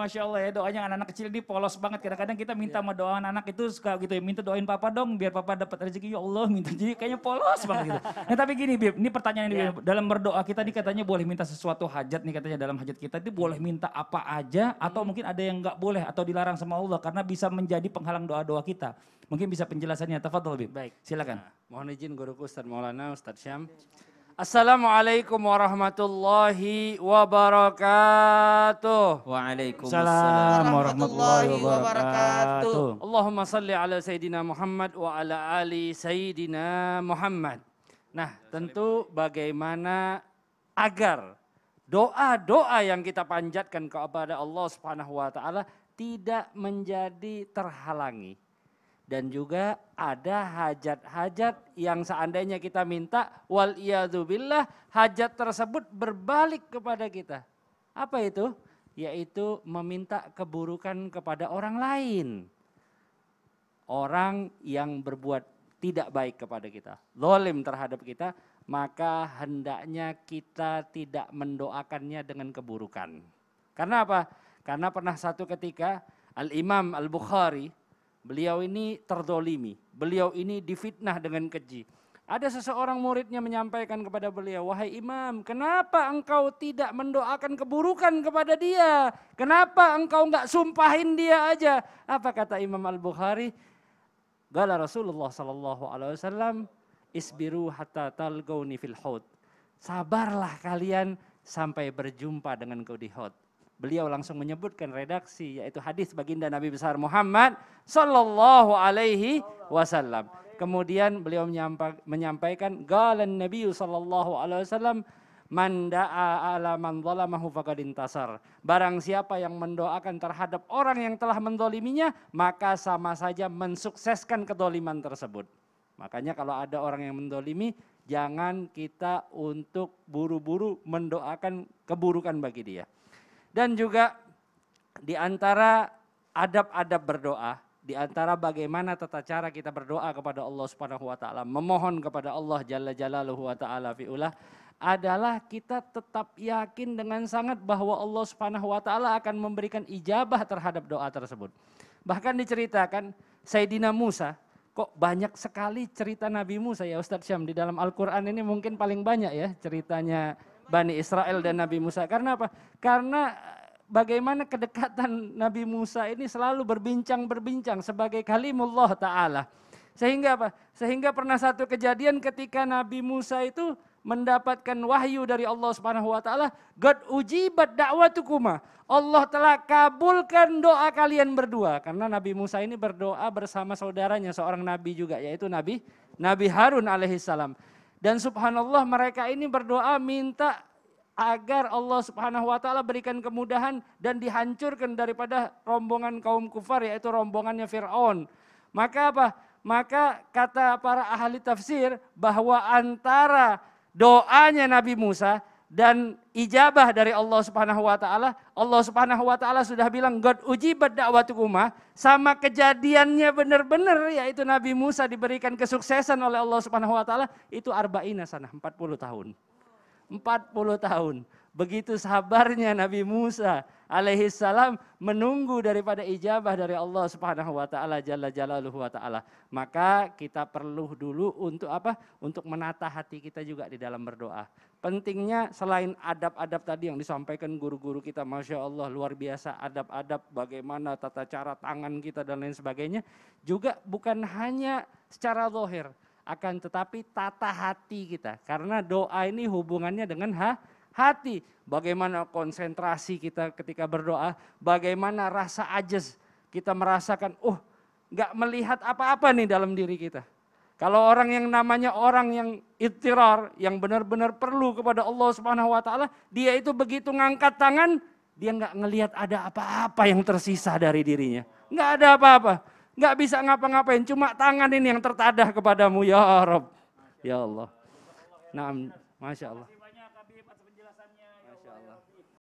Masya Allah ya doanya anak-anak kecil ini polos banget. Kadang-kadang kita minta iya. sama doa anak anak itu suka gitu ya. Minta doain papa dong biar papa dapat rezeki. Ya Allah minta. Jadi kayaknya polos banget gitu. Nah tapi gini Bib, ini pertanyaan ini. Yeah. Dalam berdoa kita ini iya, katanya boleh minta sesuatu hajat nih katanya dalam hajat kita. Itu iya. boleh minta apa aja atau mungkin ada yang nggak boleh atau dilarang sama Allah. Karena bisa menjadi penghalang doa-doa kita. Mungkin bisa penjelasannya. Tafadol Bib. Baik. Silakan. Nah, mohon izin guruku Ustaz Maulana, Ustaz Syam. Assalamualaikum warahmatullahi wabarakatuh. Waalaikumsalam warahmatullahi wabarakatuh. Allahumma salli ala Sayyidina Muhammad wa ala ali Sayyidina Muhammad. Nah tentu bagaimana agar doa-doa yang kita panjatkan kepada Allah subhanahu wa ta'ala tidak menjadi terhalangi dan juga ada hajat-hajat yang seandainya kita minta wal iyadzubillah hajat tersebut berbalik kepada kita. Apa itu? Yaitu meminta keburukan kepada orang lain. Orang yang berbuat tidak baik kepada kita, zalim terhadap kita, maka hendaknya kita tidak mendoakannya dengan keburukan. Karena apa? Karena pernah satu ketika Al-Imam Al-Bukhari Beliau ini terdolimi, beliau ini difitnah dengan keji. Ada seseorang muridnya menyampaikan kepada beliau, wahai imam, kenapa engkau tidak mendoakan keburukan kepada dia? Kenapa engkau nggak sumpahin dia aja? Apa kata Imam Al Bukhari? Gala Rasulullah Sallallahu Alaihi Wasallam, isbiru hatta talgouni fil hud. Sabarlah kalian sampai berjumpa dengan kau di hud beliau langsung menyebutkan redaksi yaitu hadis baginda Nabi besar Muhammad sallallahu alaihi wasallam. Kemudian beliau menyampaikan galan Nabi sallallahu alaihi wasallam man da'a ala man zalamahu intasar. Barang siapa yang mendoakan terhadap orang yang telah mendoliminya, maka sama saja mensukseskan kedoliman tersebut. Makanya kalau ada orang yang mendolimi, jangan kita untuk buru-buru mendoakan keburukan bagi dia. Dan juga di antara adab-adab berdoa, di antara bagaimana tata cara kita berdoa kepada Allah Subhanahu wa taala, memohon kepada Allah Jalla Jalaluhu wa taala fiullah adalah kita tetap yakin dengan sangat bahwa Allah Subhanahu wa taala akan memberikan ijabah terhadap doa tersebut. Bahkan diceritakan Sayyidina Musa kok banyak sekali cerita Nabi Musa ya Ustadz Syam di dalam Al-Qur'an ini mungkin paling banyak ya ceritanya Bani Israel dan Nabi Musa. Karena apa? Karena eh, bagaimana kedekatan Nabi Musa ini selalu berbincang-berbincang sebagai kalimullah taala. Sehingga apa? Sehingga pernah satu kejadian ketika Nabi Musa itu mendapatkan wahyu dari Allah Subhanahu wa taala, God ujibat da'watukuma. Allah telah kabulkan doa kalian berdua karena Nabi Musa ini berdoa bersama saudaranya seorang nabi juga yaitu Nabi Nabi Harun alaihissalam. Dan subhanallah mereka ini berdoa minta agar Allah Subhanahu wa taala berikan kemudahan dan dihancurkan daripada rombongan kaum kufar yaitu rombongannya Firaun. Maka apa? Maka kata para ahli tafsir bahwa antara doanya Nabi Musa dan ijabah dari Allah Subhanahu wa taala. Allah Subhanahu wa taala sudah bilang God uji da'watukuma sama kejadiannya benar-benar yaitu Nabi Musa diberikan kesuksesan oleh Allah Subhanahu wa taala itu arba'ina sana 40 tahun. 40 tahun. Begitu sabarnya Nabi Musa alaihissalam menunggu daripada ijabah dari Allah Subhanahu wa taala jalla jalaluhu wa taala. Maka kita perlu dulu untuk apa? Untuk menata hati kita juga di dalam berdoa. Pentingnya selain adab-adab tadi yang disampaikan guru-guru kita Masya Allah luar biasa adab-adab bagaimana tata cara tangan kita dan lain sebagainya. Juga bukan hanya secara zahir akan tetapi tata hati kita. Karena doa ini hubungannya dengan ha, hati, bagaimana konsentrasi kita ketika berdoa, bagaimana rasa ajes kita merasakan, oh nggak melihat apa-apa nih dalam diri kita. Kalau orang yang namanya orang yang itiror, yang benar-benar perlu kepada Allah Subhanahu wa taala, dia itu begitu ngangkat tangan, dia nggak ngelihat ada apa-apa yang tersisa dari dirinya. Nggak ada apa-apa. Nggak bisa ngapa-ngapain, cuma tangan ini yang tertadah kepadamu, ya Rob. Ya Allah. Nah, Masya Allah.